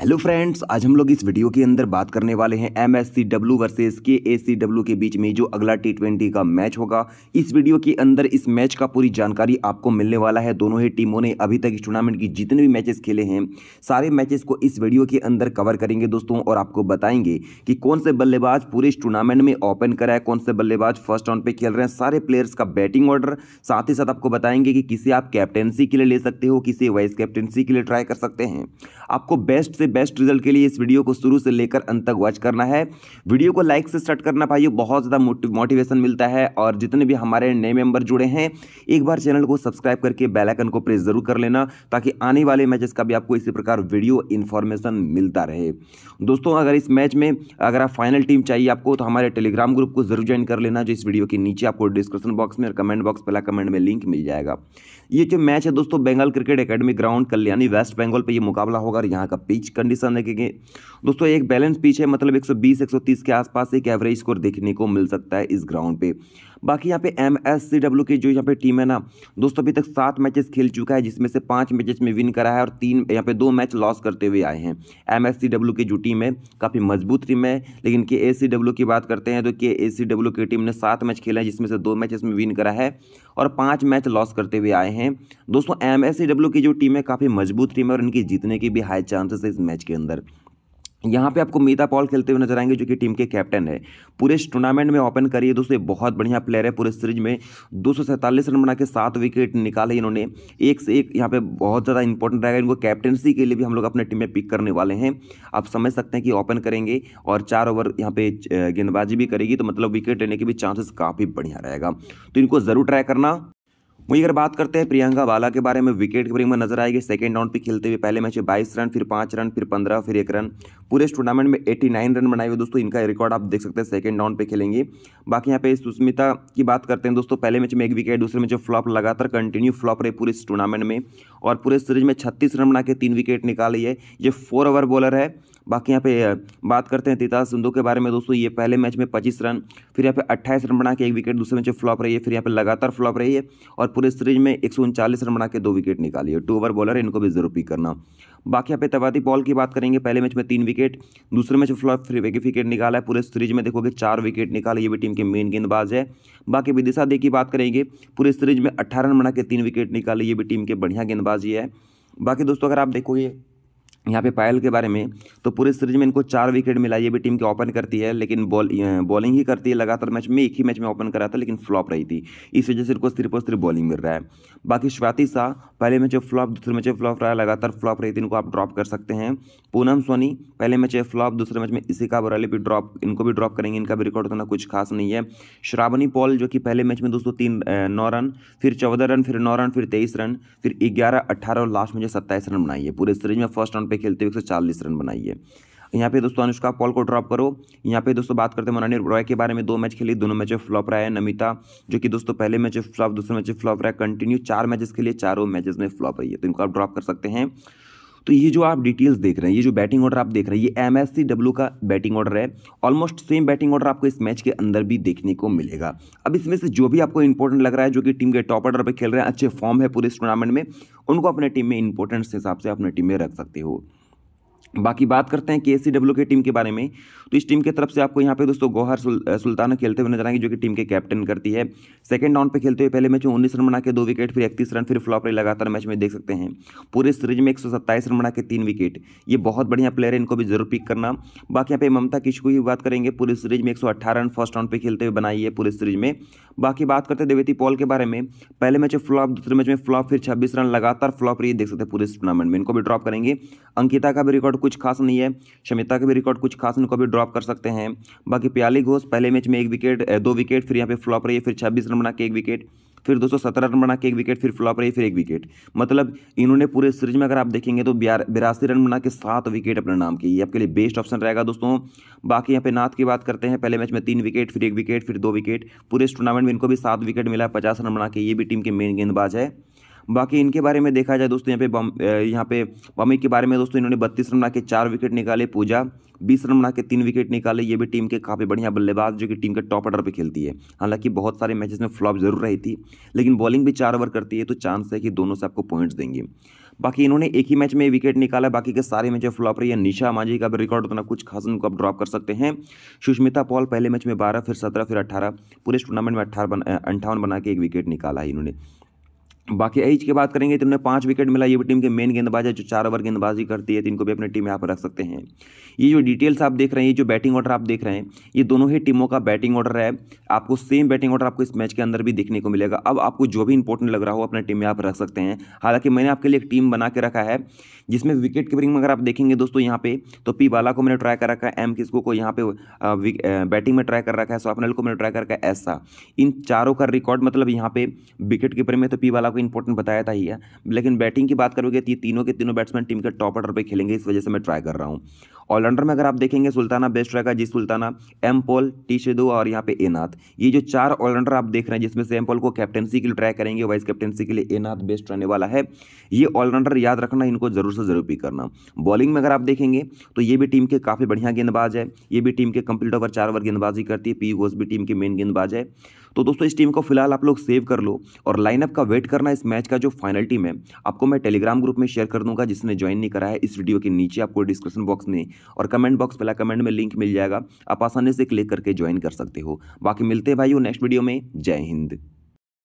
hello friends आज हम लोग इस वीडियो के अंदर बात करने वाले हैं M S C W versus K A C W के बीच में जो अगला टी ट्वेंटी का मैच होगा इस वीडियो के अंदर इस मैच का पूरी जानकारी आपको मिलने वाला है दोनों ही टीमों ने अभी तक इस टूर्नामेंट की जितने भी मैचेस खेले हैं सारे मैचेस को इस वीडियो के अंदर कवर करेंगे दोस्तों और आपको बताएंगे कि कौन से बल्लेबाज पूरे इस टूर्नामेंट में ओपन करा है कौन से बल्लेबाज फर्स्ट राउंड पर खेल रहे हैं सारे प्लेयर्स का बैटिंग ऑर्डर साथ ही साथ आपको बताएंगे कि किसे आप कैप्टेंसी के लिए ले सकते हो किसे वाइस कैप्टेंसी के लिए ट्राई कर सकते हैं आपको बेस्ट से बेस्ट रिजल्ट के लिए इस वीडियो को शुरू से लेकर अंत तक वॉच करना है वीडियो को लाइक से स्टार्ट करना भाइयों बहुत ज़्यादा मोटिवेशन मिलता है और जितने भी हमारे नए मेंबर जुड़े हैं एक बार चैनल को सब्सक्राइब करके बेलाइकन को प्रेस जरूर कर लेना ताकि आने वाले मैचेस का भी आपको इसी प्रकार वीडियो इन्फॉर्मेशन मिलता रहे दोस्तों अगर इस मैच में अगर आप फाइनल टीम चाहिए आपको तो हमारे टेलीग्राम ग्रुप को जरूर ज्वाइन कर लेना जो इस वीडियो के नीचे आपको डिस्क्रिप्शन बॉक्स में और कमेंट बॉक्स पहला कमेंट में लिंक मिल जाएगा ये जो मैच है दोस्तों Bengal cricket academy ground Kalyani west Bengal पे ये मुकाबला होगा और यहाँ का पिच कंडीशन देखेंगे दोस्तों एक बैलेंस पिच है मतलब 120 130 के आसपास एक एवरेज स्कोर देखने को मिल सकता है इस ग्राउंड पे बाकी यहाँ पे एम एस सी डब्ल्यू की जो यहाँ पे टीम है ना दोस्तों अभी तक सात मैचेस खेल चुका है जिसमें से पांच मैचेस में विन करा है और तीन यहाँ पे दो मैच लॉस करते हुए आए हैं एम एस सी डब्ल्यू की जो टीम है काफ़ी मजबूत टीम है लेकिन के ए सी डब्ल्यू की बात करते हैं तो के ए सी डब्ल्यू की टीम ने सात मैच खेला है जिसमें से दो मैचेस में विन करा है और पाँच मैच लॉस करते हुए आए हैं दोस्तों एम एस सी डब्ल्यू की जो टीम है काफ़ी मजबूत टीम है और इनकी जीतने की भी हाई चांसेस इस मैच के अंदर यहाँ पे आपको मीता पॉल खेलते हुए नजर आएंगे जो कि टीम के कैप्टन है पूरे इस टूर्नामेंट में ओपन करिए दोस्तों बहुत बढ़िया प्लेयर है पूरे सीरीज में दो रन बना के सात विकेट निकाले इन्होंने एक से एक यहाँ पे बहुत ज़्यादा इंपॉर्टेंट रहेगा इनको कैप्टनसी के लिए भी हम लोग अपने टीम में पिक करने वाले हैं आप समझ सकते हैं कि ओपन करेंगे और चार ओवर यहाँ पे गेंदबाजी भी करेगी तो मतलब विकेट लेने के भी चांसेस काफ़ी बढ़िया रहेगा तो इनको ज़रूर ट्राई करना वहीं अगर बात करते हैं प्रियंका बाला के बारे में विकेट कीपरिंग में नजर आएगी सेकेंड राउंड पे खेलते हुए पहले मैच में बाईस रन फिर पाँच रन फिर पंद्रह फिर एक रन पूरे इस टूर्नामेंट में एट्टी नाइन रन बनाए हुए दोस्तों इनका रिकॉर्ड आप देख सकते हैं सेकेंड राउंड पे खेलेंगे बाकी यहाँ पे सुष्मिता की बात करते हैं दोस्तों पहले मैच में एक विकेट दूसरे मैच में फ्लॉप लगातार कंटिन्यू फ्लॉप रहे पूरे इस टूर्नामेंट में और पूरे सीरीज में छत्तीस रन बना के तीन विकेट निकाली है ये फोर ओवर बॉलर है बाकी यहाँ पे बात करते हैं तीताज सिंधु के बारे में दोस्तों ये पहले मैच में पच्चीस रन फिर यहाँ पे अट्ठाईस रन बना के एक विकेट दूसरे मैच में फ्लॉप रही है फिर यहाँ पे लगातार फ्लॉप रही है और पूरे सीरीज में एक रन बना के दो विकेट निकाली है टू ओवर बॉलर है इनको भी जरूर पिक करना बाकी यहाँ पे तवादी बॉल की बात करेंगे पहले मैच में तीन विकेट दूसरे मैच में फ्लॉप फिर विकेट निकाला है पूरे सीरीज में देखोगे चार विकेट निकाले ये भी टीम के मेन गेंदबाज है बाकी विदिशा दे की बात करेंगे पूरे सीरीज में अट्ठारह रन बना के तीन विकेट निकाले ये भी टीम के बढ़िया गेंदबाजी है बाकी दोस्तों अगर आप देखोगे यहाँ पे पायल के बारे में तो पूरे सीरीज में इनको चार विकेट मिला ये भी टीम के ओपन करती है लेकिन बॉल बॉलिंग ही करती है लगातार मैच में एक ही मैच में ओपन करा था लेकिन फ्लॉप रही थी इस वजह से इनको सिर्फ और सिर्फ बॉलिंग मिल रहा है बाकी स्वाति शाह पहले मैच में फ्लॉप दूसरे मैच में फ्लॉप रहा लगातार फ्लॉप रही थी इनको आप ड्रॉप कर सकते हैं पूनम सोनी पहले मैच में फ्लॉप दूसरे मैच में का बराली भी ड्रॉप इनको भी ड्रॉप करेंगे इनका भी रिकॉर्ड उतना कुछ खास नहीं है श्रावणी पॉल जो कि पहले मैच में दोस्तों तीन नौ रन फिर चौदह रन फिर नौ रन फिर तेईस रन फिर ग्यारह अट्ठारह और लास्ट में जो सत्ताईस रन बनाई है पूरे सीरीज में फर्स्ट राउंड पे खेलते हुए एक रन बनाई है यहाँ पे दोस्तों अनुष्का पॉल को ड्रॉप करो यहाँ पे दोस्तों बात करते हैं मनानी रॉय के बारे में दो मैच खेली दोनों मैच फ्लॉप रहा है नमिता जो कि दोस्तों पहले मैच फ्लॉप दूसरे मैच फ्लॉप रहा है कंटिन्यू चार मैचेस के लिए चारों मैचेस में फ्लॉप रही है तो इनको आप ड्रॉप कर सकते हैं तो ये जो आप डिटेल्स देख रहे हैं ये जो बैटिंग ऑर्डर आप देख रहे हैं ये एम एस सी डब्ल्यू का बैटिंग ऑर्डर है ऑलमोस्ट सेम बैटिंग ऑर्डर आपको इस मैच के अंदर भी देखने को मिलेगा अब इसमें से जो भी आपको इंपॉर्टेंट लग रहा है जो कि टीम के टॉप ऑर्डर पर खेल रहे हैं अच्छे फॉर्म है पूरे इस टूर्नामेंट में उनको अपने टीम में के हिसाब से अपने टीम में रख सकते हो बाकी बात करते हैं के सी डब्ल्यू की टीम के बारे में तो इस टीम के तरफ से आपको यहाँ पे दोस्तों गौहर सुल, सुल्ताना खेलते हुए नजर आएंगे जो कि टीम के कैप्टन करती है सेकंड राउंड पे खेलते हुए पहले मैच में उन्नीस रन बना के दो विकेट फिर इकतीस रन फिर फ्लॉप रही लगातार मैच में देख सकते हैं पूरे सीरीज में एक रन बना के तीन विकेट ये बहुत बढ़िया प्लेयर है इनको भी जरूर पिक करना बाकी यहाँ पे ममता किशोर की बात करेंगे पूरे सीरीज में एक रन फर्स्ट राउंड पर खेलते हुए बनाई है पूरे सीरीज में बाकी बात करते हैं देवेती पॉल के बारे में पहले मैच में फ्लॉप दूसरे मैच में फ्लॉप फिर छब्बीस रन लगातार फ्लॉप रही देख सकते हैं पूरे टूर्नामेंट में इनको भी ड्रॉप करेंगे अंकिता का भी रिकॉर्ड कुछ खास नहीं है शमिता का भी रिकॉर्ड कुछ खास उनको भी ड्रॉप कर सकते हैं बाकी प्याली घोष पहले मैच में एक विकेट दो विकेट फिर यहाँ पे फ्लॉप रही है फिर छब्बीस रन बना के एक विकेट फिर दो सत्रह रन बना के एक विकेट फिर फ्लॉप रही फिर एक विकेट मतलब इन्होंने पूरे सीरीज में अगर आप देखेंगे तो बिरासी रन बना के सात विकेट अपने नाम की आपके लिए बेस्ट ऑप्शन रहेगा दोस्तों बाकी यहाँ पे नाथ की बात करते हैं पहले मैच में तीन विकेट फिर एक विकेट फिर दो विकेट पूरे टूर्नामेंट में इनको भी सात विकेट मिला है पचास रन बना के ये भी टीम के मेन गेंदबाज है बाकी इनके बारे में देखा जाए दोस्तों यहाँ पे बम यहाँ पे बमी के बारे में दोस्तों इन्होंने बत्तीस रन बना के चार विकेट निकाले पूजा बीस रन बना के तीन विकेट निकाले ये भी टीम के काफ़ी बढ़िया बल्लेबाज जो कि टीम के टॉप ऑर्डर पर खेलती है हालांकि बहुत सारे मैचेस में फ्लॉप जरूर रही थी लेकिन बॉलिंग भी चार ओवर करती है तो चांस है कि दोनों से आपको पॉइंट्स देंगे बाकी इन्होंने एक ही मैच में विकेट निकाला बाकी के सारे मैच फ्लॉप रही है निशा मांझी का भी रिकॉर्ड उतना कुछ खास उनको आप ड्रॉप कर सकते हैं सुष्मिता पॉल पहले मैच में बारह फिर सत्रह फिर अट्ठारह पूरे टूर्नामेंट में अट्ठारह अंठावन बना के एक विकेट निकाला है इन्होंने बाकी एज की बात करेंगे तो इन्हें पांच विकेट मिला ये भी टीम के मेन गेंदबाज है जो चार ओवर गेंदबाजी करती है तो इनको भी अपनी टीम यहाँ पर रख सकते हैं ये जो डिटेल्स आप देख रहे हैं ये जो बैटिंग ऑर्डर आप देख रहे हैं ये दोनों ही टीमों का बैटिंग ऑर्डर है आपको सेम बैटिंग ऑर्डर आपको इस मैच के अंदर भी देखने को मिलेगा अब आपको जो भी इंपॉर्टेंट लग रहा हो अपने टीम में आप रख सकते हैं हालांकि मैंने आपके लिए एक टीम बना के रखा है जिसमें विकेट कीपिंग में अगर आप देखेंगे दोस्तों यहाँ पे तो पी बाला को मैंने ट्राई कर रखा है एम किसको को यहाँ पे बैटिंग में ट्राई कर रखा है स्वप्नल को मैंने ट्राई कर रखा है ऐसा इन चारों का रिकॉर्ड मतलब यहाँ पे विकेट कीपरिंग में तो पी बाला आपको इंपॉर्टेंट बताया था ही है लेकिन बैटिंग की बात करोगे तो तीनों के तीनों बैट्समैन टीम के टॉप ऑर्डर पर खेलेंगे इस वजह से मैं ट्राई कर रहा हूँ ऑलराउंडर में अगर आप देखेंगे सुल्ताना बेस्ट रहेगा जी सुल्ताना एम पोल टी शेदो और यहाँ पे एनाथ ये जो चार ऑलराउंडर आप देख रहे हैं जिसमें से एम पोल को कैप्टनसी के लिए ट्राई करेंगे वाइस कैप्टनसी के लिए एनाथ बेस्ट रहने वाला है ये ऑलराउंडर याद रखना इनको जरूर से जरूर पिक करना बॉलिंग में अगर आप देखेंगे तो ये भी टीम के काफ़ी बढ़िया गेंदबाज है ये भी टीम के कंप्लीट ओवर चार ओवर गेंदबाजी करती है पी गोस भी टीम के मेन गेंदबाज है तो दोस्तों इस टीम को फिलहाल आप लोग सेव कर लो और लाइनअप का वेट करना इस मैच का जो फाइनल टीम है आपको मैं टेलीग्राम ग्रुप में शेयर कर दूंगा जिसने ज्वाइन नहीं करा है इस वीडियो के नीचे आपको डिस्क्रिप्शन बॉक्स में और कमेंट बॉक्स पहला कमेंट में लिंक मिल जाएगा आप आसानी से क्लिक करके ज्वाइन कर सकते हो बाकी मिलते हैं भाई नेक्स्ट वीडियो में जय हिंद